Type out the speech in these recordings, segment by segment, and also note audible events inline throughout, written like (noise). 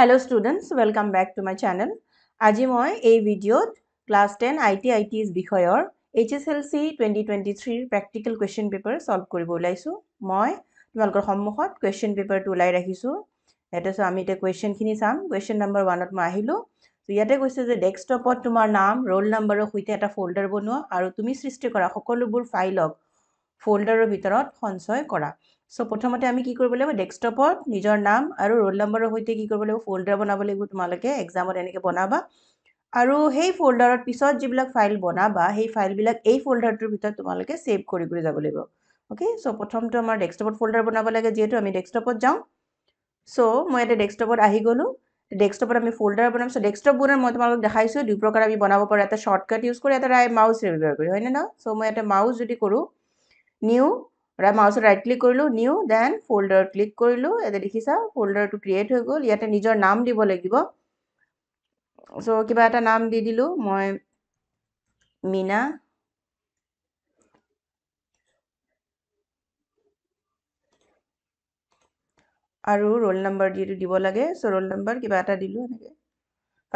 hello' students welcome back to my channel আজি মই এই ভিডিঅ'ত class ten I T I Ts বিষয়ৰ H S L C twenty twenty থ্ৰীৰ practical question paper solve কৰিব ওলাইছোঁ মই তোমালোকৰ সন্মুখত কুৱেশ্যন পেপাৰটো ওলাই ৰাখিছোঁ ইয়াতে চাওঁ আমি এতিয়া কুৱেশ্যনখিনি চাম কুৱেশ্যন নম্বৰ ওৱানত মই আহিলোঁ ইয়াতে কৈছে যে ডেস্কটপত তোমাৰ নাম ৰোল নম্বৰৰ সৈতে এটা ফল্ডাৰ বনোৱা আৰু তুমি সৃষ্টি কৰা সকলোবোৰ ফাইলক ফল্ডাৰৰ ভিতৰত সঞ্চয় কৰা চ' প্ৰথমতে আমি কি কৰিব লাগিব ডেস্কটপত নিজৰ নাম আৰু ৰোল নম্বৰৰ সৈতে কি কৰিব লাগিব ফ'ল্ডাৰ বনাব লাগিব তোমালোকে এক্সামত এনেকৈ বনাবা আৰু সেই ফ'ল্ডাৰত পিছত যিবিলাক ফাইল বনাবা সেই ফাইলবিলাক এই ফ'ল্ডাৰটোৰ ভিতৰত তোমালোকে ছেভ কৰি কৰি যাব লাগিব অ'কে চ' প্ৰথমটো আমাৰ ডেস্কটপত ফ'ল্ডাৰ বনাব লাগে যিহেতু আমি ডেস্কটপত যাওঁ চ' মই ইয়াতে ডেস্কটপত আহি গ'লোঁ ডেস্কটপত আমি ফ'ল্ডাৰ বনাম চ' ডেস্কটপবোৰ মই তোমালোকক দেখাইছোঁ দুই প্ৰকাৰ আমি বনাব পাৰোঁ এটা শ্বৰ্টকাট ইউজ কৰি এটা মাউচ ব্যৱহাৰ কৰি হয়নে ন চ' মই ইয়াতে মাউচ যদি কৰোঁ নিউ ৰাই মাউচত ৰাইট ক্লিক কৰিলোঁ নিউ দেন ফল্ডাৰত ক্লিক কৰিলোঁ ইয়াতে দেখিছা ফল্ডাৰটো ক্ৰিয়েট হৈ গ'ল ইয়াতে নিজৰ নাম দিব লাগিব চ' কিবা এটা নাম দি দিলোঁ মই মীনা আৰু ৰোল নম্বৰ যিটো দিব লাগে চ' ৰোল নম্বৰ কিবা এটা দিলোঁ এনেকৈ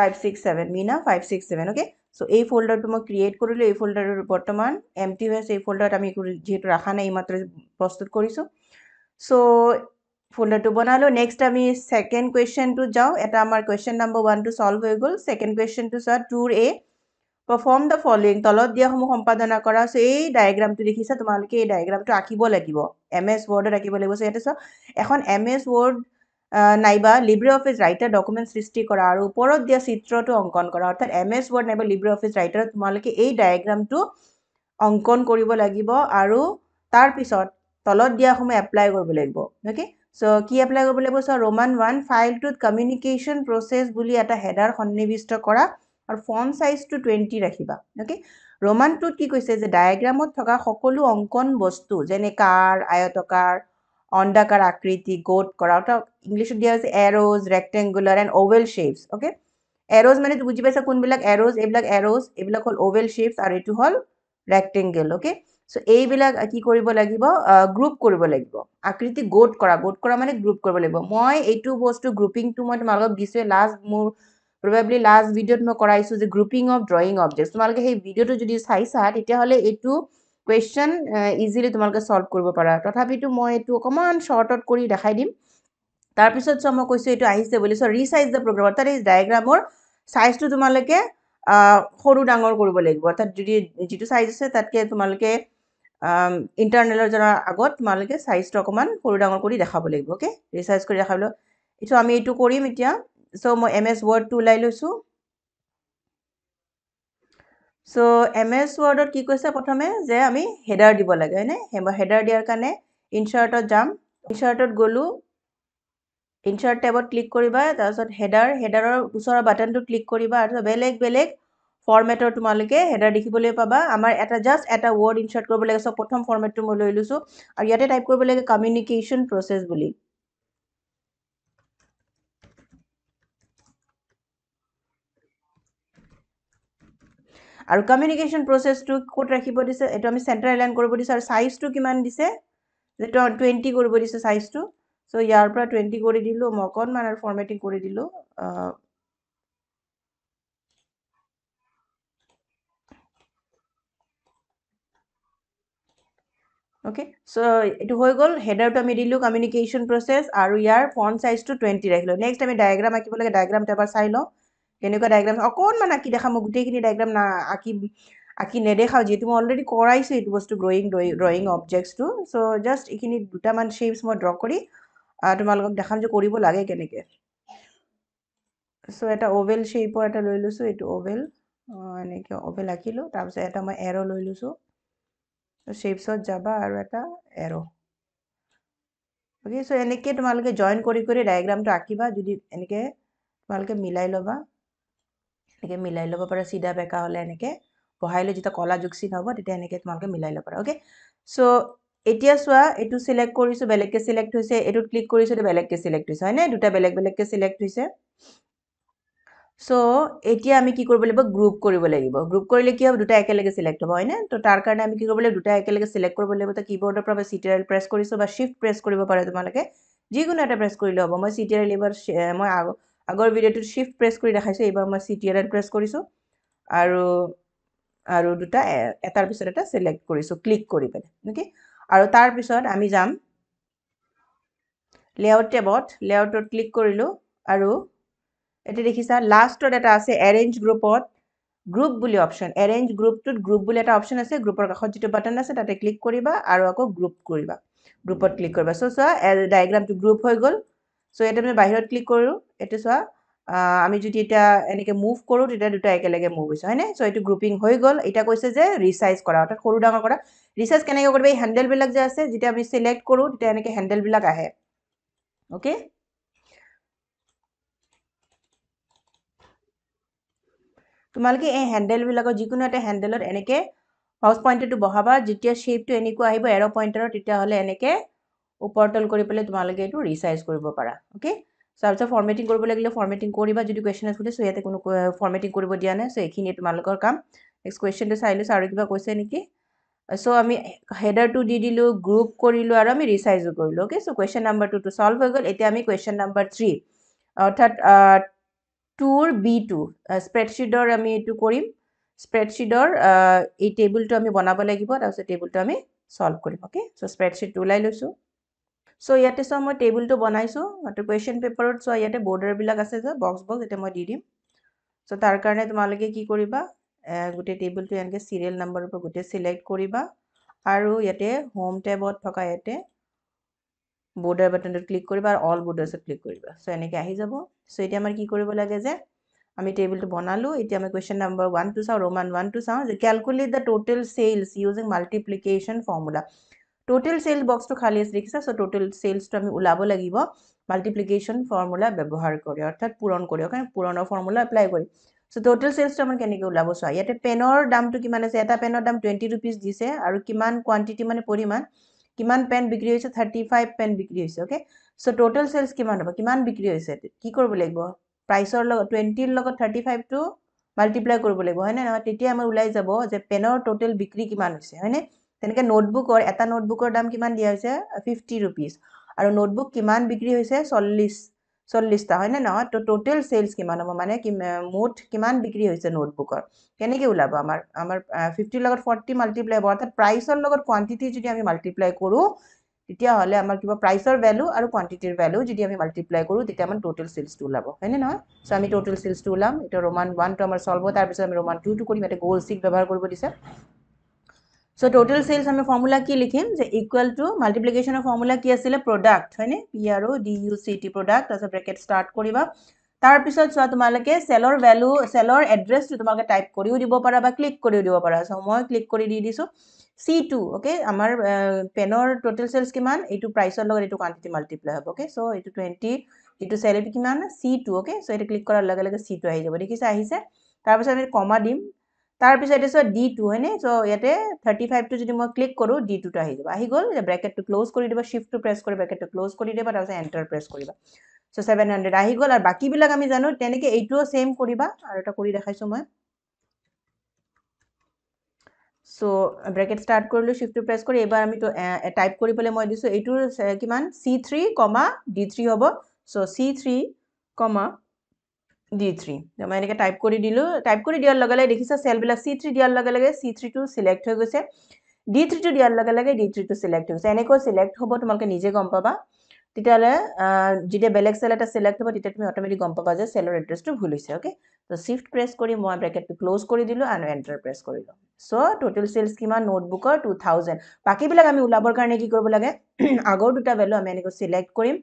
five six seven Meena five six seven okay so' এই ফ'ল্ডাৰটো মই ক্ৰিয়েট কৰিলোঁ এই ফোল্ডাৰ বৰ্তমান এমটি হয়ে আছে এই ফ'ল্ডাৰত আমি যিহেতু ৰাখা নাই এইমাত্ৰ প্ৰস্তুত কৰিছোঁ চ' ফ'ল্ডাৰটো বনালোঁ নেক্সট আমি ছেকেণ্ড কুৱেশ্যনটো যাওঁ এটা আমাৰ কুৱেশ্যন নাম্বাৰ ওৱানটো চল্ভ হৈ গ'ল ছেকেণ্ড কুৱেশ্যনটো চোৱা টুৰ এ পাৰফৰ্ম দ্য ফলোয়িং তলত দিয়াসমূহ সম্পাদনা কৰা চ' এই ডায়াগ্ৰামটি দেখিছা তোমালোকে এই ডায়েগ্ৰামটো আঁকিব লাগিব এম এছ ৱৰ্ডত আঁকিব লাগিব সো ইয়াতে চ এখন এম এছ ৱৰ্ড নাইবা লিব্ৰে অফিচ ৰাইটাৰ ডকুমেণ্ট সৃষ্টি কৰা আৰু ওপৰত দিয়া চিত্ৰটো অংকন কৰা অৰ্থাৎ এম এছ ৱৰ্ড নাইবা লিব্ৰে অফিচ ৰাইটাৰত তোমালোকে এই ডায়েগ্ৰামটো অংকন কৰিব লাগিব আৰু তাৰপিছত তলত দিয়া সময় এপ্লাই কৰিব লাগিব অ'কে চ' কি এপ্লাই কৰিব লাগিব চ' ৰোমান ওৱান ফাইলটোত কমিউনিকেশ্যন প্ৰচেছ বুলি এটা হেডাৰ সন্নিৱিষ্ট কৰা আৰু ফোন চাইজটো টুৱেণ্টি ৰাখিবা অ'কে ৰোমানটোত কি কৈছে যে ডায়েগ্ৰামত থকা সকলো অংকন বস্তু যেনে কাৰ আয়তকাৰ অন্ডাকাৰ আকৃতি গোট কৰা ওটা ইংলিশত দিয়া হয়েছে arrows rectangular and oval shapes okay arrows মানে বুঝি পাইছা কোনবিলাক এৰ'জ এইবিল এৰোজ এইবিল হল অ'ভেল শ্বেপছ আৰু এইটো হল ৰেক্টেঙ্গেল ওকে সো এইবিল কি গ্ৰুপ কৰিব লাগিব আকৃতি গোট কৰা গোট কৰা মানে গ্ৰুপ কৰিব লাগিব মই এইটো বস্তু গ্ৰুপিংটো মই তোমালোকক তোমাৰ দিছো লাস্ট মূৰ প্ৰবাবলি লাস্ট ভিডিওত মানে যে গ্ৰুপিং অফ ড্ৰয়িং অবজেক্টস তোমালোকে সেই ভিডিঅ'টো যদি চাইছা তেতিয়াহ'লে এইটো কুৱেশ্যন ইজিলি uh, তোমালোকে চল্ভ কৰিব পাৰা তথাপিতো মই এইটো অকণমান শ্বৰ্টত কৰি দেখাই দিম তাৰপিছত চোৱা মই কৈছোঁ এইটো আহিছে বুলি চ' ৰিচাইজ দ্য প্ৰগ্ৰাম অৰ্থাৎ এই ডায়েগ্ৰামৰ চাইজটো তোমালোকে সৰু ডাঙৰ কৰিব লাগিব অৰ্থাৎ যদি যিটো চাইজ আছে তাতকৈ তোমালোকে ইণ্টাৰনেলৰ জনাৰ আগত তোমালোকে চাইজটো অকণমান সৰু ডাঙৰ কৰি দেখাব লাগিব অ'কে ৰিচাৰ্জ কৰি দেখাবলৈ চ' আমি এইটো কৰিম এতিয়া চ' মই এম এছ ৱৰ্ডটো ওলাই লৈছোঁ চ' এম এছ ৱৰ্ডত কি কৈছে প্ৰথমে যে আমি হেডাৰ দিব লাগে হয়নে হেডাৰ দিয়াৰ কাৰণে ইনচাৰ্টত যাম ইনচাৰ্টত গ'লোঁ ইনচাৰ্ট টেবত ক্লিক কৰিবা তাৰপিছত হেডাৰ হেডাৰৰ ওচৰৰ বাটনটো ক্লিক কৰিবা আৰু বেলেগ বেলেগ ফৰ্মেটৰ তোমালোকে হেডাৰ দেখিবলৈ পাবা আমাৰ এটা জাষ্ট এটা ৱৰ্ড ইনচাৰ্ট কৰিব লাগে চ' প্ৰথম ফৰ্মেটটো মই লৈ লৈছোঁ আৰু ইয়াতে টাইপ কৰিব লাগে কমিউনিকেশ্যন প্ৰচেছ বুলি আৰু কমিউনিকেশ্যন প্ৰচেছটো ক'ত ৰাখিব দিছে এইটো আমি চেণ্টাৰ এলাইন কৰিব দিছোঁ আৰু চাইজটো কিমান দিছে টুৱেণ্টি কৰিব দিছে চাইজটো চ' ইয়াৰ পৰা টুৱেণ্টি কৰি দিলোঁ মই অকণমান আৰু ফৰ্মেটিং কৰি দিলোঁ অ'কে চ' এইটো হৈ গ'ল হেডাৰটো আমি দিলোঁ কমিউনিকেশ্যন প্ৰচেছ আৰু ইয়াৰ ফণ্ট চাইজটো টুৱেণ্টি ৰাখিলোঁ নেক্সট আমি ডায়েগ্ৰাম আঁকিব লাগে ডায়েগ্ৰামটো এবাৰ চাই লওঁ কেনেকুৱা ডায়েগ্ৰাম অকণমান আঁকি দেখা মই গোটেইখিনি ডায়েগ্ৰাম না আঁকি আঁকি নেদেখাওঁ যিহেতু মই অলৰেডি কৰাইছোঁ এইটো বস্তু ড্ৰয়িং ড্ৰয়িং অবজেক্টছটো চ' জাষ্ট এইখিনি দুটামান শ্বেপছ মই ড্ৰ কৰি তোমালোকক দেখাম যে কৰিব লাগে কেনেকৈ চ' এটা অ'ভেল শ্বেপৰ এটা লৈ লৈছোঁ এইটো অ'ভেল এনেকৈ অ'ভেল আঁকিলোঁ তাৰপিছত এটা মই এৰ' লৈ লৈছোঁ শ্বেপছত যাবা আৰু এটা এৰ' অ'কে চ' এনেকৈ তোমালোকে জইন কৰি কৰি ডায়েগ্ৰামটো আঁকিবা যদি এনেকৈ তোমালোকে মিলাই ল'বা এনেকৈ মিলাই ল'ব পাৰা চিধা বেকা হ'লে এনেকৈ বহাই লৈ যেতিয়া কলা জোক চিন হ'ব তেতিয়া এনেকে তোমালোকে মিলাই ল'ব পাৰা অ'কে চ' এতিয়া চোৱা এইটো ছিলেক্ট কৰিছোঁ বেলেগকৈ ছিলেক্ট হৈছে এইটোত ক্লিক কৰিছোঁ এইটো বেলেগকে ছিলেক্ট হৈছে হয়নে দুটা বেলেগ বেলেগকে চিলেক্ট হৈছে চ' এতিয়া আমি কি কৰিব লাগিব গ্ৰুপ কৰিব লাগিব গ্ৰুপ কৰিলে কি হ'ব দুটা একেলগে চিলেক্ট হ'ব হয়নে ত' তাৰ কাৰণে আমি কি কৰিব লাগিব দুটা একেলগে চিলেক্ট কৰিব লাগিব তো কীবৰ্ডৰ পৰা চি চিটিআৰ প্ৰেছ কৰিছোঁ বা শ্বিফ্ট প্ৰেছ কৰিব পাৰে তোমালোকে যিকোনো এটা প্ৰেছ কৰিলেও হ'ব মই চিটিআৰ লিবাৰ মই আগ আগৰ ভিডিঅ'টোত শ্বিফ্ট প্ৰেছ কৰি দেখাইছোঁ এইবাৰ মই C T L L press কৰিছোঁ আৰু আৰু দুটা এটাৰ পিছত এটা চিলেক্ট কৰিছোঁ ক্লিক কৰি পেলাই নেকি আৰু তাৰপিছত আমি যাম লেআউট টেবত লেআউটত ক্লিক কৰিলোঁ আৰু এতিয়া দেখিছা লাষ্টত এটা আছে এৰেঞ্জ গ্ৰুপত গ্ৰুপ বুলি অপশ্যন এৰেঞ্জ গ্ৰুপটোত গ্ৰুপ বুলি এটা অপশ্যন আছে গ্ৰুপৰ কাষত যিটো বাটন আছে তাতে ক্লিক কৰিবা আৰু আকৌ গ্ৰুপ কৰিবা গ্ৰুপত ক্লিক কৰিবা চ' চোৱা ডায়েগ্ৰামটো গ্ৰুপ হৈ গ'ল চ' ইয়াতে আমি বাহিৰত ক্লিক কৰোঁ এইটো চোৱা আমি যদি এতিয়া এনেকৈ মুভ কৰোঁ তেতিয়া দুটা একেলগে মুভ হৈছে হয়নে চ' এইটো গ্ৰুপিং হৈ গ'ল এতিয়া কৈছে যে ৰিচাইজ কৰা অৰ্থাৎ সৰু ডাঙৰ কৰা ৰিচাইজ কেনেকৈ কৰিব এই হেণ্ডেলবিলাক যে আছে যেতিয়া আমি চিলেক্ট কৰোঁ তেতিয়া এনেকৈ হেণ্ডেলবিলাক আহে অ'কে তোমালোকে এই হেণ্ডেলবিলাকৰ যিকোনো এটা হেণ্ডেলত এনেকৈ হাউচ পইণ্টটো বহাবা যেতিয়া শ্বেপটো এনেকুৱা আহিব এৰ' পইণ্টাৰত তেতিয়াহ'লে এনেকৈ ওপৰ তল কৰি পেলাই তোমালোকে এইটো ৰিচাইজ কৰিব পাৰা অ'কে তাৰপিছত ফৰ্মেটিং কৰিব লাগিলে ফৰ্মেটিং কৰিবা যদি কুৱেশ্যন আছে চ' ইয়াতে কোনো ফৰ্মেটিং কৰিব দিয়া নাই চ' এইখিনিয়ে তোমালোকৰ কাম নেক্সট কুৱেশ্যনটো চাই লৈছোঁ আৰু কিবা কৈছে নেকি চ' আমি হেডাৰটো দি দিলোঁ গ্ৰুপ কৰিলোঁ আৰু আমি ৰিচাইজো কৰিলোঁ অ'কে চ' কুৱেশ্যন নাম্বাৰ টুটো চল্ভ হৈ গ'ল এতিয়া আমি কুৱেশ্যন নাম্বাৰ থ্ৰী অৰ্থাৎ টুৰ বি টু স্প্ৰেডশ্বীটৰ আমি এইটো কৰিম স্প্ৰেডশ্বিটৰ এই টেবুলটো আমি বনাব লাগিব তাৰপিছত টেবুলটো আমি চল্ভ কৰিম অ'কে চ' স্প্ৰেডশ্বীটটো ওলাই লৈছোঁ চ' ইয়াতে চোৱা মই টেবুলটো বনাইছোঁ তো কুৱেশ্যন পেপাৰত চোৱা ইয়াতে বৰ্ডাৰবিলাক আছে যে বক্স বক্স এতিয়া মই দি দিম চ' তাৰ কাৰণে তোমালোকে কি কৰিবা গোটেই টেবুলটো এনেকৈ চিৰিয়েল নম্বৰৰ পৰা গোটেই ছিলেক্ট কৰিবা আৰু ইয়াতে হোম টেবত থকা ইয়াতে বৰ্ডাৰ বাটনটোত ক্লিক কৰিবা আৰু অল বৰ্ডাৰ্ছত ক্লিক কৰিবা চ' এনেকৈ আহি যাব চ' এতিয়া আমাৰ কি কৰিব লাগে যে আমি টেবুলটো বনালোঁ এতিয়া আমি কুৱেশ্যন নম্বৰ ওৱান টু চাওঁ ৰোমান ওৱান টু চাওঁ যে calculate the total sales using multiplication formula total sales বক্সটো খালি আছে দেখিছা সো টোটেল সেলসটো আমি উলাব লাগিব মাল্টিপ্লিকেশন ফর্মুলা ব্যবহার করে অর্থাৎ পূরণ করে ওখানে পূৰণৰ ফৰ্মুলা এপ্লাই কৰি সো টোটেল সেলসটো আমি কেনেকে উলাব চা ইয়াতে পেনৰ দামটো কিমান আছে এটা পেনৰ দাম 20 ৰুপিস দিছে আৰু কিমান কোয়ান্টিটি মানে পৰিমাণ কিমান পেন বিক্ৰী হৈছে 35 পেন বিক্ৰী হৈছে ওকে সো টোটেল সেলস কিমান হ'ব কিমান বিক্ৰী হৈছে কি কৰিব লাগিব প্ৰাইছৰ লগত 20ৰ লগত 35 টো মাল্টিপ্লাই কৰিব লাগিব হয়নে তেতিয়া আমাৰ উলাই যাব যে পেনৰ টোটেল তেনেকৈ নোটবুকৰ এটা নোটবুকৰ দাম কিমান দিয়া হৈছে ফিফটি ৰুপিজ আৰু নোটবুক কিমান বিক্ৰী হৈছে চল্লিছ চল্লিছটা হয়নে নহয় তো ট'টেল চেলছ কিমান হ'ব মানে কি মুঠ কিমান বিক্ৰী হৈছে নোটবুকৰ কেনেকৈ ওলাব আমাৰ আমাৰ ফিফটিৰ লগত ফৰ্টি মাল্টিপ্লাই হ'ব অৰ্থাৎ প্ৰাইচৰ লগত কোৱান্টিটি যদি আমি মাল্টিপ্লাই কৰোঁ তেতিয়াহ'লে আমাৰ কিবা প্ৰাইচৰ ভেলু আৰু কোৱাণ্টিটিৰ ভেলু যদি আমি মাল্টিপ্লাই কৰোঁ তেতিয়া আমাৰ টোটেল চেলছটো ওলাব হয়নে নহয় চ' আমি টোটেল চেলছটো ওলাম এতিয়া ৰোমান ওৱানটো আমাৰ চল্ব তাৰপিছত আমি ৰোমান টুটো কৰিম ইয়াতে গ'ল্ড চিট ব্যৱহাৰ কৰিব দিছে চ' টোটেল চেলছ আমি ফৰ্মুলা কি লিখিম যে ইকুৱেল টু মাল্টিপ্লিকেশ্যনৰ ফৰ্মুলা কি আছিলে প্ৰডাক্ট হয়নে P R O' D U C T product তাৰপিছত ব্ৰেকেট ষ্টাৰ্ট কৰিবা তাৰপিছত চোৱা তোমালোকে চেলৰ ভেলু চেলৰ এড্ৰেছটো তোমালোকে টাইপ কৰিও দিব পাৰা বা ক্লিক কৰিও দিব পাৰা চ' মই ক্লিক কৰি দি দিছোঁ চি টু অ'কে আমাৰ পেনৰ টোটেল চেলছ কিমান এইটো প্ৰাইচৰ লগত এইটো কোৱাণ্টিটি মাল্টিপ্লাই হ'ব অ'কে চ' এইটো টুৱেণ্টি এইটো চেলি কিমান চি টু অ'কে চ' এইটো ক্লিক কৰাৰ লগে লগে চি টু আহি যাব দেখিছে আহিছে তাৰপিছত আমি কমা দিম তাৰপিছত আছে ডি টু হয়নে চ' ইয়াতে থাৰ্টি ফাইভটো যদি মই ক্লিক কৰোঁ ডি টুটো আহি যাব আহি গ'ল ব্ৰেকেটটো ক্ল'জ কৰি দিব শ্বিফ্টটো প্ৰেছ কৰি ব্ৰেকেটটো ক্ল'জ কৰি দিবা তাৰপিছত এণ্টাৰ প্ৰেছ কৰিবা চ' ছেভেন হাণ্ড্ৰেড আহি গ'ল আৰু বাকীবিলাক আমি জানো তেনেকৈ এইটোও ছেম কৰিবা আৰু এটা কৰি দেখাইছোঁ মই চ' ব্ৰেকেট ষ্টাৰ্ট কৰিলোঁ শ্বিফ্টটো প্ৰেছ কৰি এইবাৰ আমিতো টাইপ কৰিবলৈ মই দিছোঁ এইটোৰ কিমান C three comma D three হ'ব so' C three comma D three মই এনেকৈ টাইপ কৰি দিলোঁ টাইপ কৰি দিয়াৰ লগে লগে দেখিছা চেলবিলাক চি থ্ৰী দিয়াৰ লগে লগে চি থ্ৰীটো চিলেক্ট হৈ গৈছে ডি থ্ৰীটো দিয়াৰ লগে লগে ডি থ্ৰীটো চিলেক্ট হৈ গৈছে এনেকৈ চিলেক্ট হ'ব তোমালোকে নিজে গম পাবা তেতিয়াহ'লে যেতিয়া বেলেগ চেল এটা চিলেক্ট হ'ব তেতিয়া তুমি অট'মেটিক গম পাবা যে চেলৰ এড্ৰেছটো ভুল হৈছে অ'কে ত' ছিফ্ট প্ৰেছ কৰি মই ব্ৰেকেটটো ক্ল'জ কৰি দিলোঁ আৰু এণ্টাৰ প্ৰেছ কৰি কৰিলোঁ চ' ট'টেল চেলছ কিমান নোটবুকৰ টু থাউজেণ্ড বাকীবিলাক আমি ওলাবৰ কাৰণে কি কৰিব লাগে (clears throat) আগৰ দুটা বেলো আমি এনেকৈ ছিলেক্ট কৰিম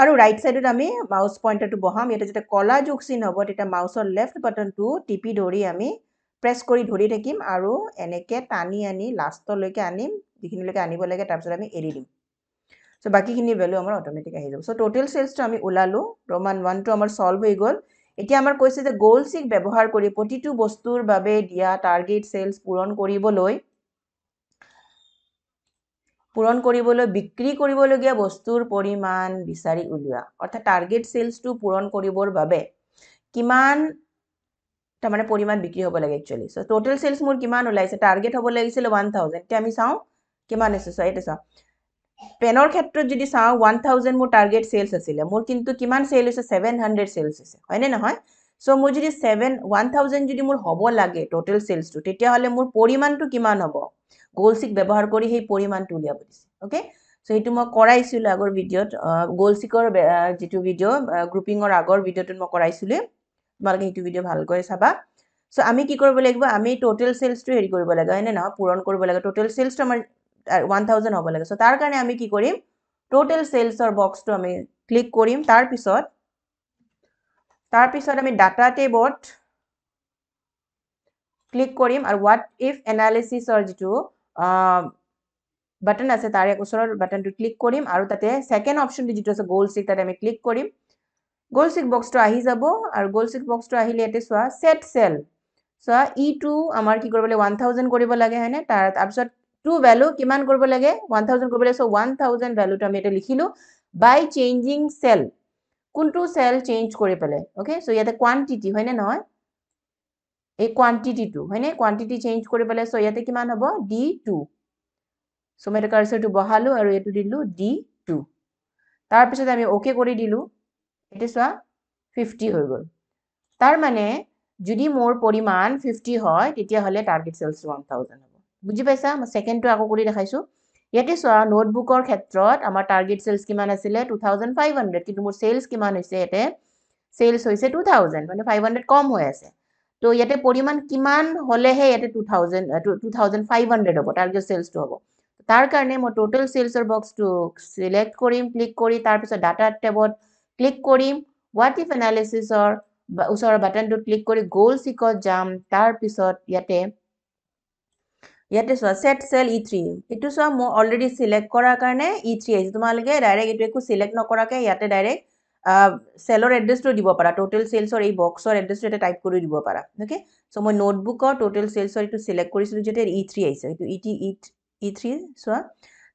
আৰু ৰাইট চাইডত আমি মাউচ পইণ্টাৰটো বহাম ইয়াতে যেতিয়া কলা যোগ চিন হ'ব তেতিয়া মাউচৰ লেফ্ট বাটনটো টিপি ধৰি আমি প্ৰেছ কৰি ধৰি থাকিম আৰু এনেকৈ টানি আনি লাষ্টলৈকে আনিম যিখিনিলৈকে আনিব লাগে তাৰপিছত আমি এৰি দিম চ' বাকীখিনি ভেলু আমাৰ অট'মেটিক আহি যাব চ' ট'টেল চেলছটো আমি ওলালোঁ ৰমান ওৱানটো আমাৰ ছল্ভ হৈ গ'ল এতিয়া আমাৰ কৈছে যে গ'ল চিক ব্যৱহাৰ কৰি প্ৰতিটো বস্তুৰ বাবে দিয়া টাৰ্গেট চেলছ পূৰণ কৰিবলৈ পূৰণ কৰিবলৈ বিক্ৰী কৰিবলগীয়া বস্তুৰ পৰিমাণ বিচাৰি উলিওৱা অৰ্থাৎ টাৰ্গেট চেলছটো পূৰণ কৰিবৰ বাবে কিমান তাৰমানে পৰিমাণ বিক্ৰী হ'ব লাগে একচুৱেলি চ' ট'টেল চেলছ মোৰ কিমান ওলাইছে টাৰ্গেট হ'ব লাগিছিলে ওৱান থাউজেণ্ড এতিয়া আমি চাওঁ কিমান আছে চোৱা এতিয়া চাওঁ পেনৰ ক্ষেত্ৰত যদি চাওঁ ওৱান থাউজেণ্ড মোৰ টাৰ্গেট চেলছ আছিলে মোৰ কিন্তু কিমান চেল হৈছে ছেভেন হাণ্ড্ৰেড চেলছ আছে হয়নে নহয় চ' মোৰ যদি ছেভেন ওৱান থাউজেণ্ড যদি মোৰ হ'ব লাগে ট'টেল চেলছটো তেতিয়াহ'লে মোৰ পৰিমাণটো কিমান হ'ব চিক ব্যৱহাৰ কৰি সেই পৰিমাণটো উলিয়াব দিছে অ'কে চ' সেইটো মই কৰাইছিলোঁ আগৰ ভিডিঅ'ত গ'লছিকৰ যিটো ভিডিঅ' গ্ৰুপিঙৰ আগৰ ভিডিঅ'টোত মই কৰাইছিলোঁ তোমালোকে সেইটো ভিডিঅ' ভালকৈ চাবা চ' আমি কি কৰিব লাগিব আমি ট'টেল চেলছটো হেৰি কৰিব লাগে হয়নে নহয় পূৰণ কৰিব লাগে ট'টেল চেলছটো আমাৰ ওৱান থাউজেণ্ড হ'ব লাগে চ' তাৰ কাৰণে আমি কি কৰিম ট'টেল চেলছৰ বক্সটো আমি ক্লিক কৰিম তাৰপিছত তাৰপিছত আমি ডাটা টেবত ক্লিক কৰিম আৰু হোৱাট ইফ এনালিচিছৰ যিটো বাটন আছে তাৰে ওচৰৰ বাটনটো ক্লিক কৰিম আৰু তাতে ছেকেণ্ড অপশ্যনটো যিটো আছে গ'ল চিক তাতে আমি ক্লিক কৰিম গ'ল চিক বক্সটো আহি যাব আৰু গ'ল চিক বক্সটো আহিলে ইয়াতে চোৱা ছেট চেল চোৱা ই e টু আমাৰ কি কৰিব লাগে ওৱান থাউজেণ্ড কৰিব লাগে হয়নে তাৰ তাৰপিছত টু ভেলু কিমান কৰিব লাগে ওৱান থাউজেণ্ড কৰিব লাগে চ' ওৱান থাউজেণ্ড ভেলুটো আমি ইয়াতে লিখিলোঁ বাই চেঞ্জিং চেল কোনটো চেল চেঞ্জ কৰি পেলাই অ'কে চ' ইয়াতে কোৱান্টিটি হয়নে নহয় এই কোৱান্টিটিটো হয়নে কোৱান্টিটি চেঞ্জ কৰি পেলাই চ' ইয়াতে কিমান হ'ব ডি টু চ' মই এটা কাৰ্চাৰটো বহালোঁ আৰু এইটো দিলোঁ ডি টু তাৰপিছত আমি অ'কে কৰি দিলোঁ এতিয়া চোৱা ফিফটি হৈ গ'ল তাৰমানে যদি মোৰ পৰিমাণ ফিফটি হয় তেতিয়াহ'লে টাৰ্গেট চেলছটো ওৱান থাউজেণ্ড হ'ব বুজি পাইছা মই ছেকেণ্ডটো আকৌ কৰি দেখাইছোঁ ইয়াতে চোৱা নোটবুকৰ ক্ষেত্ৰত আমাৰ টাৰ্গেট চেলছ কিমান আছিলে টু থাউজেণ্ড ফাইভ হাণ্ড্ৰেড কিন্তু মোৰ চেলছ কিমান হৈছে ইয়াতে চেলছ হৈছে টু থাউজেণ্ড মানে ফাইভ হাণ্ড্ৰেড কম হৈ আছে তো ইয়াতে পৰিমাণ কিমান হলেহে ইয়াতে two thousand two thousand five hundred হ'ব টাৰ্গেট চেলছটো হ'ব তাৰ কাৰণে মই টোটেল চেলছৰ বক্সটো চিলেক্ট কৰিম ক্লিক কৰি তাৰপিছত ডাটা টেবত ক্লিক কৰিম হোৱাট ইফ এনালিচিছৰ ওচৰৰ বাটনটোত ক্লিক কৰি গ'ল চিকত যাম তাৰপিছত ইয়াতে ইয়াতে চোৱা চেট চেল ই থ্ৰী এইটো চোৱা মোৰ অলৰেডি চিলেক্ট কৰাৰ কাৰণে ই e থ্ৰী আহিছে তোমালোকে ডাইৰেক্ট এইটো একো চিলেক্ট নকৰাকৈ ইয়াতে ডাইৰেক্ট চেলৰ এড্ৰেছটো দিব পাৰা ট'টেল চেলছৰ এই বক্সৰ এড্ৰেছটো এটা টাইপ কৰি দিব পাৰা অ'কে চ' মই নোটবুকৰ ট'টেল চেলছৰ এইটো চিলেক্ট কৰিছিলোঁ যেতিয়া ই থ্ৰী e আহিছে এইটো ই টি ই থ্ৰী চোৱা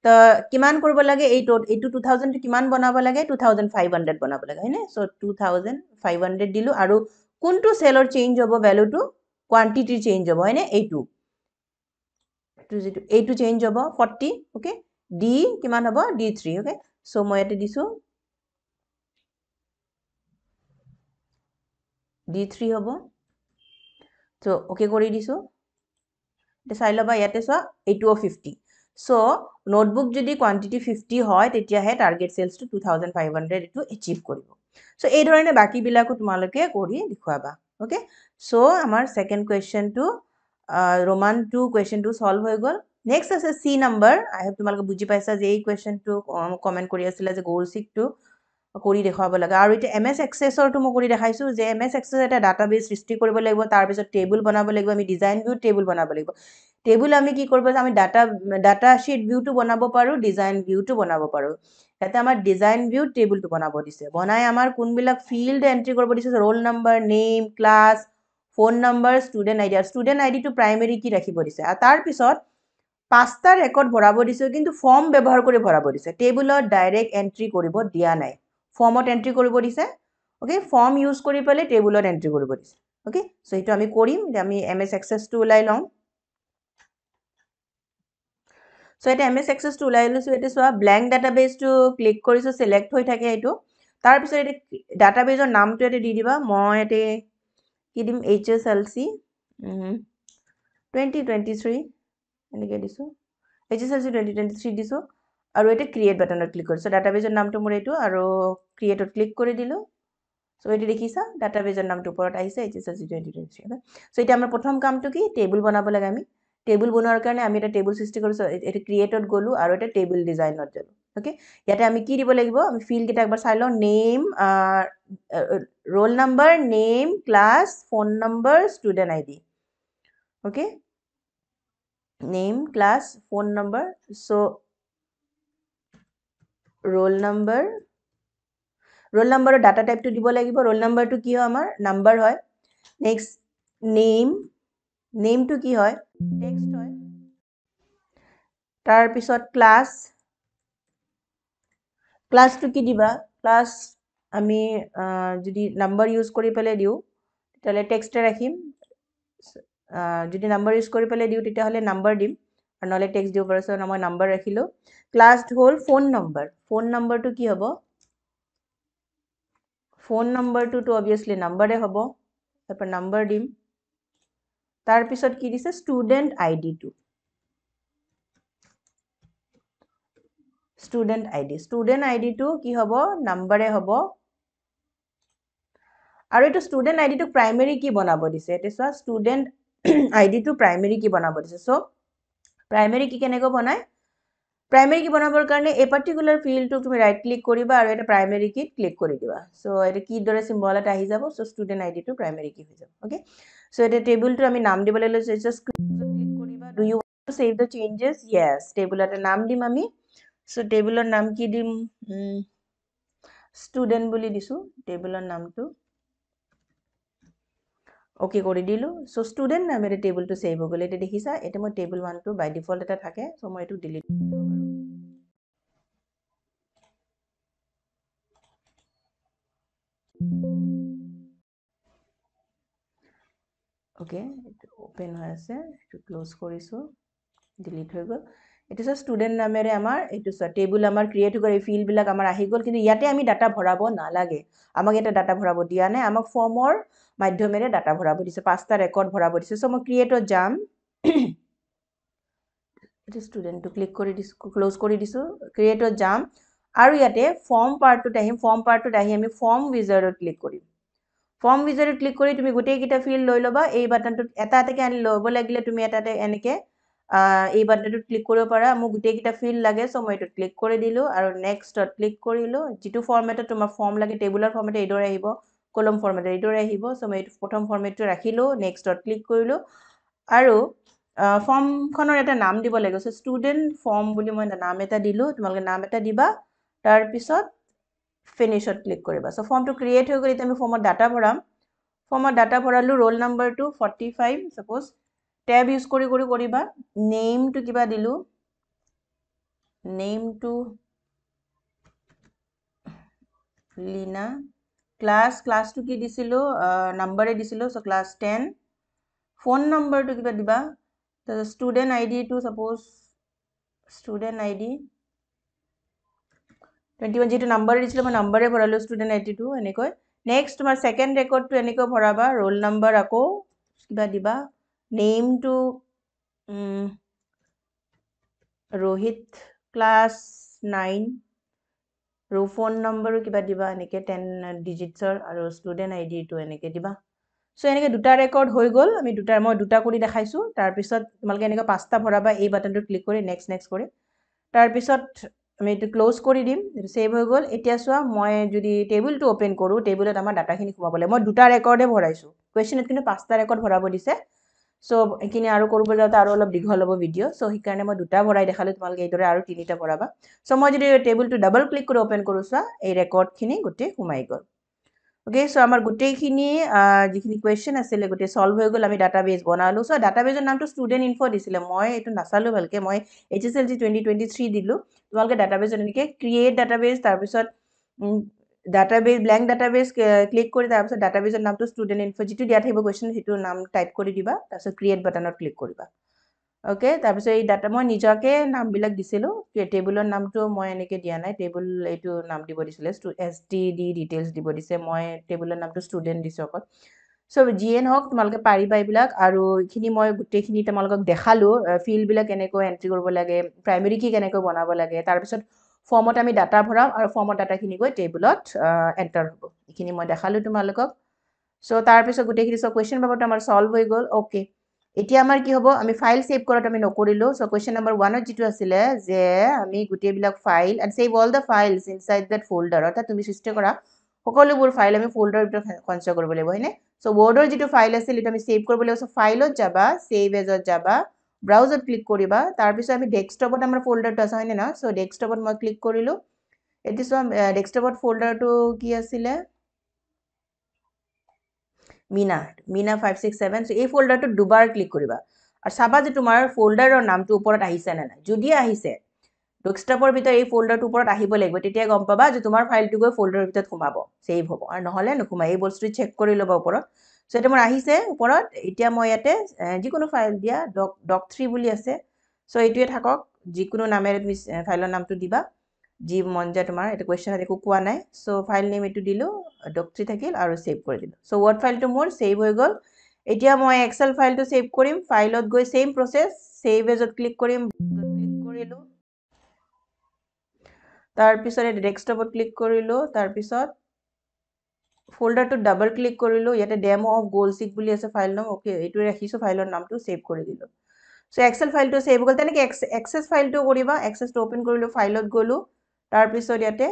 তো কিমান কৰিব লাগে এই ট' এইটো টু থাউজেণ্ডটো কিমান বনাব লাগে টু থাউজেণ্ড ফাইভ হাণ্ড্ৰেড বনাব লাগে হয়নে so' two thousand five hundred দিলোঁ আৰু কোনটো চেলৰ চেঞ্জ হ'ব ভেলুটো কোৱান্টিটিৰ চেঞ্জ হ'ব হয়নে এইটো যিটো এইটো চেঞ্জ হ'ব ফৰ্টি অ'কে ডি কিমান হ'ব ডি থ্ৰী অ'কে চ' মই ইয়াতে দিছোঁ ডি থ্ৰী হ'ব চ' অ'কে কৰি দিছোঁ এতিয়া চাই ল'বা ইয়াতে চোৱা এইটো ফিফটি চ' নোটবুক যদি কোৱাণ্টিটি ফিফটি হয় তেতিয়াহে টাৰ্গেট চেলছটো টু থাউজেণ্ড ফাইভ হাণ্ড্ৰেড এইটো এচিভ কৰিব চ' এইধৰণে বাকীবিলাকো তোমালোকে কৰি দেখুৱাবা অ'কে চ' আমাৰ ছেকেণ্ড কুৱেশ্যনটো ৰোমান টু কুৱেশ্যনটো চল্ভ হৈ গ'ল নেক্সট আছে চি নাম্বাৰ আই হেভ তোমালোকে বুজি পাইছা যে এই কুৱেশ্যনটো কমেণ্ট কৰি আছিলা যে গ'ল চিকটো কৰি দেখুৱাব লাগে আৰু এতিয়া এম এছ এক্সেছৰটো মই কৰি দেখাইছোঁ যে এম এছ এক্সেছ এটা ডাটা ডাটাবেছ সৃষ্টি কৰিব লাগিব তাৰপিছত টেবুল বনাব লাগিব আমি ডিজাইন ভিউ টেবুল বনাব লাগিব টেবুল আমি কি কৰিব যে আমি ডাটা ডাটা শ্বিট ভিউটো বনাব পাৰোঁ ডিজাইন ভিউটো বনাব পাৰোঁ তাতে আমাৰ ডিজাইন ভিউ টেবুলটো বনাব দিছে বনাই আমাৰ কোনবিলাক ফিল্ড এণ্ট্ৰি কৰিব দিছে roll number name class phone number student I D আৰু ষ্টুডেণ্ট আই ডিটো প্ৰাইমেৰী কি ৰাখিব দিছে আৰু তাৰপিছত পাঁচটা ৰেকৰ্ড ভৰাব দিছোঁ কিন্তু ফৰ্ম ব্যৱহাৰ কৰি ভৰাব দিছে টেবুলত ডাইৰেক্ট এণ্ট্ৰি কৰিব দিয়া নাই ফৰ্মত এণ্ট্ৰি কৰিব দিছে অ'কে ফৰ্ম ইউজ কৰি পেলাই টেবুলত এণ্ট্ৰি কৰিব দিছে অ'কে চ' সেইটো আমি কৰিম আমি এম এছ এক্সেছটো ওলাই লওঁ চ' এতিয়া এম এছ এক্সেছটো ওলাই লৈছোঁ এতিয়া চোৱা ব্লেংক ডাটা বেজটো ক্লিক কৰিছোঁ চিলেক্ট হৈ থাকে এইটো তাৰপিছত এতিয়া ডাটা বেজৰ নামটো এতিয়া দি দিবা মই এতিয়া কি দিম H S L C twenty twenty three এনেকৈ দিছোঁ H S L C twenty twenty three দিছোঁ আৰু এতিয়া ক্ৰিয়েট বাটনত ক্লিক কৰিছোঁ ডাটা বেজৰ নামটো মোৰ এইটো আৰু ক্ৰিয়েটত ক্লিক কৰি দিলোঁ চ' এইটো দেখিছা ডাটা বেজৰ নামটো ওপৰত আহিছে H S S G twenty twenty three so' এতিয়া আমাৰ প্ৰথম কামটো কি টেবুল বনাব লাগে আমি টেবুল বনোৱাৰ কাৰণে আমি এটা টেবুল সৃষ্টি কৰিছোঁ এইটো ক্ৰিয়েটত গ'লোঁ আৰু এটা টেবুল ডিজাইনত গ'লোঁ অ'কে ইয়াতে আমি কি দিব লাগিব আমি ফিল্ডকেইটা একবাৰ চাই লওঁ name roll number name class phone number student I D okay name class phone number so' roll number roll নম্বৰৰ ডাটা টাইপটো দিব লাগিব ৰোল নম্বৰটো কি হয় আমাৰ নাম্বাৰ হয় নেক্সট নেম নেমটো কি হয় নেক্সট হয় তাৰপিছত ক্লাছ ক্লাছটো কি দিবা ক্লাছ আমি যদি নাম্বাৰ ইউজ কৰি পেলাই দিওঁ তেতিয়াহ'লে টেক্সটে ৰাখিম যদি নাম্বাৰ ইউজ কৰি পেলাই দিওঁ তেতিয়াহ'লে নাম্বাৰ দিম আৰু নহ'লে টেক্সট দিব পাৰিছ মই নাম্বাৰ ৰাখিলোঁ লাষ্ট হ'ল ফোন নম্বৰ ফোন নম্বৰটো কি হ'ব ফোন নম্বৰটোতো অভিয়াছলি নাম্বাৰে হ'ব তাৰপৰা নাম্বাৰ দিম তাৰপিছত কি দিছে ষ্টুডেণ্ট আই ডিটো student I D student I ডিটো কি হ'ব নাম্বাৰে হ'ব আৰু এইটো ষ্টুডেণ্ট আই ডিটো প্ৰাইমেৰী কি বনাব দিছে এতিয়া চোৱা ষ্টুডেণ্ট আই ডিটো প্ৰাইমেৰী কি বনাব দিছে চ' প্ৰাইমেৰী কি কেনেকৈ বনায় প্ৰাইমেৰী কি বনাবৰ কাৰণে এই পাৰ্টিকুলাৰ ফিল্ডটোক তুমি ৰাইট ক্লিক কৰিবা আৰু এটা প্ৰাইমেৰী কিত ক্লিক কৰি দিবা চ' এইটো কি দৰে চিম্বল এটা আহি যাব চ' ষ্টুডেণ্ট আই ডিটো প্ৰাইমেৰী কি হৈ যাব অ'কে চ' এতিয়া টেবুলটো আমি নাম দিবলৈ লৈছোঁ জাষ্ট ক্লিক কৰিবা do you to save the changes yes টেবুলতে নাম দিম আমি চ' টেবুলৰ নাম কি দিম ষ্টুডেণ্ট বুলি দিছোঁ টেবুলৰ নামটো অ'কে কৰি দিলোঁ চ' ষ্টুডেণ্ট নামেৰে টেবুলটো ছেভ হৈ গ'ল এতিয়া দেখিছা এতিয়া মই টেবুল ওৱানটো বাই ডিফল্ট এটা থাকে চ' মই এইটো ডিলিট কৰিব পাৰোঁ অ'কে এইটো অ'পেন হৈ আছে ক্ল'জ কৰিছোঁ ডিলিট হৈ গ'ল এইটো চোৱা ষ্টুডেণ্ট নামেৰে আমাৰ এইটো চোৱা টেবুল আমাৰ ক্ৰিয়েট হৈ গ'ল এই ফিল্ডবিলাক আমাৰ আহি গ'ল কিন্তু ইয়াতে আমি ডাটা ভৰাব নালাগে আমাক ইয়াতে ডাটা ভৰাব দিয়া নাই আমাক ফৰ্মৰ মাধ্যমেৰে ডাটা ভৰাব দিছে পাঁচটা ৰেকৰ্ড ভৰাব দিছে চ' মই ক্ৰিয়েটত যাম এইটো ষ্টুডেণ্টটো ক্লিক কৰি দিছোঁ ক্ল'জ কৰি দিছোঁ ক্ৰিয়েটত যাম আৰু ইয়াতে ফৰ্ম পাৰ্টটোত আহিম ফৰ্ম পাৰ্টটোত আহি আমি ফৰ্ম উইজাৰত ক্লিক কৰিম ফৰ্ম উইজাৰত ক্লিক কৰি তুমি গোটেইকেইটা ফিল্ড লৈ ল'বা এই বাটনটোত এটা এটাকৈ আনি ল'ব লাগিলে তুমি এটা এনেকৈ এই বাটনটোত ক্লিক কৰিব পাৰা মোক গোটেইকেইটা ফিল্ড লাগে চ' মই এইটোত ক্লিক কৰি দিলোঁ আৰু নেক্সটত ক্লিক কৰিলোঁ যিটো ফৰ্মেটত তোমাৰ ফৰ্ম লাগে টেবুলৰ ফৰ্মেটত এইদৰে আহিব কলম ফৰ্মেটত এইদৰে আহিব চ' মই এইটো প্ৰথম ফৰ্মেটটো ৰাখিলোঁ নেক্সটত ক্লিক কৰিলোঁ আৰু ফৰ্মখনৰ এটা নাম দিব লাগিব চ' ষ্টুডেণ্ট ফৰ্ম বুলি মই নাম এটা দিলোঁ তোমালোকে নাম এটা দিবা তাৰপিছত ফিনিছত ক্লিক কৰিবা চ' ফৰ্মটো ক্ৰিয়েট হৈ গ'ল এতিয়া আমি ফৰ্মত ডাটা ভৰাম ফৰ্মত ডাটা ভৰালোঁ ৰোল নম্বৰটো forty five suppose tab use কৰি কৰি কৰিবা নেইমটো কিবা দিলোঁ নেইমটো লীনা ক্লাছ ক্লাছটো কি দিছিলোঁ নাম্বাৰে দিছিলোঁ চ' ক্লাছ টেন ফোন নম্বৰটো কিবা দিবা তাৰপিছত ষ্টুডেণ্ট আই ডিটো suppose student I D twenty one যিটো নাম্বাৰ দিছিলোঁ মই নাম্বাৰে ভৰালোঁ ষ্টুডেণ্ট আই ডিটো এনেকৈ নেক্সট তোমাৰ ছেকেণ্ড ৰেকৰ্ডটো এনেকৈ ভৰাবা ৰোল নাম্বাৰ আকৌ কিবা দিবা নেইমটো ৰোহিত ক্লাছ নাইন আৰু ফোন নম্বৰো কিবা দিবা এনেকৈ টেন ডিজিটছৰ আৰু ষ্টুডেণ্ট আই ডিটো এনেকৈ দিবা চ' এনেকৈ দুটা ৰেকৰ্ড হৈ গ'ল আমি দুটা মই দুটা কৰি দেখাইছোঁ তাৰপিছত তোমালোকে এনেকৈ পাঁচটা ভৰাবা এই বাটনটো ক্লিক কৰি নেক্সট নেক্সট কৰি তাৰপিছত আমি এইটো ক্ল'জ কৰি দিম এইটো ছেভ হৈ গ'ল এতিয়া চোৱা মই যদি টেবুলটো অ'পেন কৰোঁ টেবুলত আমাৰ ডাটাখিনি সোমাবলৈ মই দুটা ৰেকৰ্ডে ভৰাইছোঁ কুৱেশ্যনত কিন্তু পাঁচটা ৰেকৰ্ড ভৰাব দিছে চ' এইখিনি আৰু কৰিব যাওঁতে আৰু অলপ দীঘল হ'ব ভিডিঅ' চ' সেইকাৰণে মই দুটা ভৰাই দেখালোঁ তোমালোকে এইদৰে আৰু তিনিটা ভৰাবা চ' মই যদি টেবুলটো ডাবল ক্লিক কৰি অ'পেন কৰোঁ চোৱা এই ৰেকৰ্ডখিনি গোটেই সোমাই গ'ল অ'কে চ' আমাৰ গোটেইখিনি যিখিনি কুৱেশ্যন আছিলে গোটেই চল্ভ হৈ গ'ল আমি ডাটা বেজ বনালোঁ চ' ডাটা বেজৰ নামটো ষ্টুডেণ্ট ইনফ' দিছিলে মই এইটো নাচালোঁ ভালকৈ মই H S L G twenty twenty three দিলোঁ তোমালোকে ডাটা বেজত এনেকৈ ক্ৰিয়েট ডাটা বেজ তাৰপিছত ডাটাবেজ ব্লেংক ডাটাবেজ ক্লিক কৰি তাৰপিছত ডাটাবেজৰ নামটো ষ্টুডেণ্ট ইনফ' যিটো দিয়া থাকিব কুৱেশ্যন সেইটো নাম টাইপ কৰি দিবা তাৰপিছত ক্ৰিয়েট বাটনত ক্লিক কৰিবা অ'কে তাৰপিছত এই ডাটা মই নিজাকে নামবিলাক দিছিলোঁ টেবুলৰ নামটো মই এনেকৈ দিয়া নাই টেবুল এইটো নাম দিব দিছিলে এছ টি ডি ডিটেইলছ দিব দিছে মই টেবুলৰ নামটো ষ্টুডেণ্ট দিছোঁ অকল চ' যিয়ে নহওক তোমালোকে পাৰিবা এইবিলাক আৰু এইখিনি মই গোটেইখিনি তোমালোকক দেখালোঁ ফিল্ডবিলাক কেনেকৈ এণ্ট্ৰি কৰিব লাগে প্ৰাইমেৰী কি কেনেকৈ বনাব লাগে তাৰপিছত ফৰ্মত আমি ডাটা ভৰাওঁ আৰু ফৰ্মত ডাটাখিনি গৈ টেবুলত এণ্টাৰ হ'ব এইখিনি মই দেখালোঁ তোমালোকক চ' তাৰপিছত গোটেইখিনি চব কুৱেশ্যন পাবতো আমাৰ চল্ভ হৈ গ'ল অ'কে এতিয়া আমাৰ কি হ'ব আমি ফাইল ছেভ কৰাটো আমি নকৰিলোঁ চ' কুৱেশ্যন নম্বৰ ওৱানত যিটো আছিলে যে আমি গোটেইবিলাক file and save all the files inside that folder অৰ্থাৎ তুমি সৃষ্টি কৰা সকলোবোৰ ফাইল আমি ফ'ল্ডাৰৰ ভিতৰত সঞ্চয় কৰিব লাগিব হয়নে চ' ৱৰ্ডৰ যিটো ফাইল আছিল সেইটো আমি ছেভ কৰিব লাগিব চ' ফাইলত যাবা ছেভ এজত যাবা ব্ৰাউজত ক্লিক কৰিবা তাৰপিছত আমি ডেস্কটপত আমাৰ ফল্ডাৰটো আছে হয়নে নহয় চ' ডেস্কটপত মই ক্লিক কৰিলোঁ এতিয়া চোৱা ডেস্কটপত ফল্ডাৰটো কি আছিলে Meena Meena five six seven so' এই ফল্ডাৰটোত দুবাৰ ক্লিক কৰিবা আৰু চাবা যে তোমাৰ ফল্ডাৰৰ নামটো ওপৰত আহিছে নে নাই যদি আহিছে ডেস্কটপৰ ভিতৰত এই ফল্ডাৰটোৰ ওপৰত আহিব লাগিব তেতিয়া গম পাবা যে তোমাৰ ফাইলটো গৈ ফল্ডাৰৰ ভিতৰত সোমাব ছেভ হ'ব আৰু নহ'লে নোসোমায় এই বস্তুটো চেক কৰি ল'বা ওপৰত চ' এতিয়া মোৰ আহিছে ওপৰত এতিয়া মই ইয়াতে যিকোনো ফাইল দিয়া ডক ডক থ্ৰী বুলি আছে চ' এইটোৱে থাকক যিকোনো নামেৰে তুমি ফাইলৰ নামটো দিবা যি মন যায় তোমাৰ এইটো কুৱেশ্যন একো কোৱা নাই চ' ফাইল নেম এইটো দিলোঁ ডক থ্ৰী থাকিল আৰু ছেভ কৰি দিলোঁ চ' ৱৰ্ড ফাইলটো মোৰ ছেভ হৈ গ'ল এতিয়া মই এক্সেল ফাইলটো ছেভ কৰিম ফাইলত গৈ ছেইম প্ৰচেছ ছেভ এজত ক্লিক কৰিম ক্লিক কৰিলোঁ তাৰপিছত ডেস্কটপত ক্লিক কৰিলোঁ তাৰপিছত ফল্ডাৰটোত ডাবল ক্লিক কৰিলোঁ ইয়াতে ডেম অফ গ'ল চিক বুলি আছে ফাইল নাম অ'কে এইটোৱে ৰাখিছোঁ ফাইলৰ নামটো ছেভ কৰি দিলোঁ চ' এক্সেল ফাইলটো ছেভ হ'ল তেনেকৈ এক্সেছ ফাইলটো কৰিবা এক্সেছটো অ'পেন কৰিলোঁ ফাইলত গ'লোঁ তাৰপিছত ইয়াতে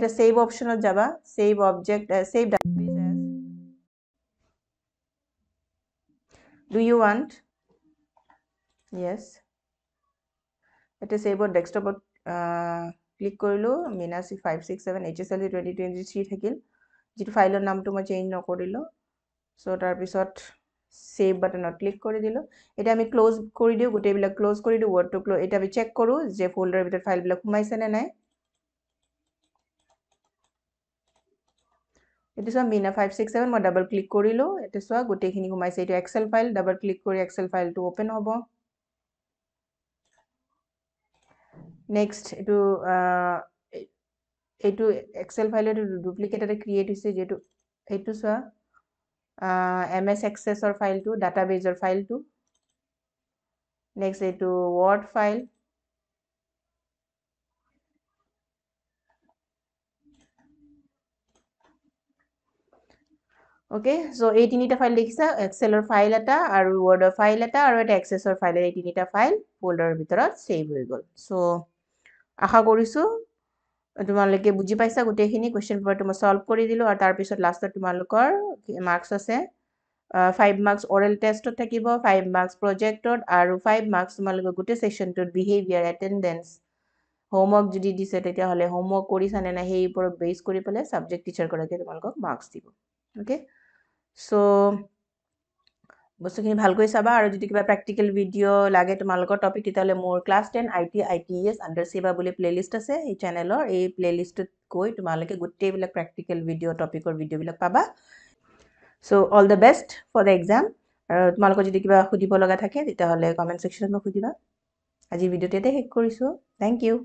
এটা ছেভ অপশ্যনত যাবা save object save do you want yes এতিয়া ছেভত ডেস্কটপত ক্লিক কৰিলোঁ Meenachi five six seven H S L G twenty twenty three থাকিল যিটো ফাইলৰ নামটো মই চেঞ্জ নকৰিলোঁ ছ' তাৰপিছত ছেভ বাটনত ক্লিক কৰি দিলোঁ এতিয়া আমি ক্ল'জ কৰি দিওঁ গোটেইবিলাক ক্ল'জ কৰি দিওঁ ৱৰ্ডটো ক্ল' এতিয়া আমি চেক কৰোঁ যে ফল্ডাৰৰ ভিতৰত ফাইলবিলাক সোমাইছেনে নাই এইটো চোৱা মিনা ফাইভ ছিক্স ছেভেন মই ডাবল ক্লিক কৰিলোঁ এতিয়া চোৱা গোটেইখিনি সোমাইছে এইটো এক্সেল ফাইল ডাবল ক্লিক কৰি এক্সেল ফাইলটো অ'পেন হ'ব নেক্সট এইটো এইটো এক্সেল ফাইলৰ এইটো ডুপ্লিকেট এটা ক্ৰিয়েট হৈছে যিহেতু এইটো চোৱা এম এছ এক্সেছৰ ফাইলটো ডাটা বেজৰ ফাইলটো নেক্সট এইটো ৱৰ্ড ফাইল অ'কে চ' এই তিনিটা ফাইল দেখিছা এক্সেলৰ ফাইল এটা আৰু ৱৰ্ডৰ ফাইল এটা আৰু এটা এক্সেছৰ ফাইলৰ এই তিনিটা ফাইল ফল্ডাৰৰ ভিতৰত ছেভ হৈ গ'ল চ' আশা কৰিছোঁ তোমালোকে বুজি পাইছা গোটেইখিনি কুৱেশ্যন পেপাৰ তোমাৰ ছল্ভ কৰি দিলোঁ আৰু তাৰপিছত লাষ্টত তোমালোকৰ মাৰ্কছ আছে ফাইভ মাৰ্কছ অৰেল টেষ্টত থাকিব ফাইভ মাৰ্কছ প্ৰজেক্টত আৰু ফাইভ মাৰ্কছ তোমালোকৰ গোটেই ছেশ্যনটোত বিহেভিয়াৰ এটেণ্ডেঞ্চ হোমৱৰ্ক যদি দিছে তেতিয়াহ'লে হোমৱৰ্ক কৰিছানে নাই সেই ওপৰত বেছ কৰি পেলাই ছাবজেক্ট টিচাৰগৰাকীয়ে তোমালোকক মাৰ্কছ দিব অ'কে চ' বস্তুখিনি ভালকৈ চাবা আৰু যদি কিবা প্ৰেক্টিকেল ভিডিঅ' লাগে তোমালোকৰ টপিক তেতিয়াহ'লে মোৰ class ten I T I T S under Seva বুলি প্লে'লিষ্ট আছে এই চেনেলৰ এই প্লে'লিষ্টত গৈ তোমালোকে গোটেইবিলাক প্ৰেক্টিকেল ভিডিঅ' টপিকৰ ভিডিঅ'বিলাক পাবা so' all the best for the exam আৰু তোমালোকৰ যদি কিবা সুধিব লগা থাকে তেতিয়াহ'লে কমেণ্ট ছেকশ্যনত মোক সুধিবা আজি ভিডিঅ'টো ইয়াতে শেষ কৰিছোঁ থেংক ইউ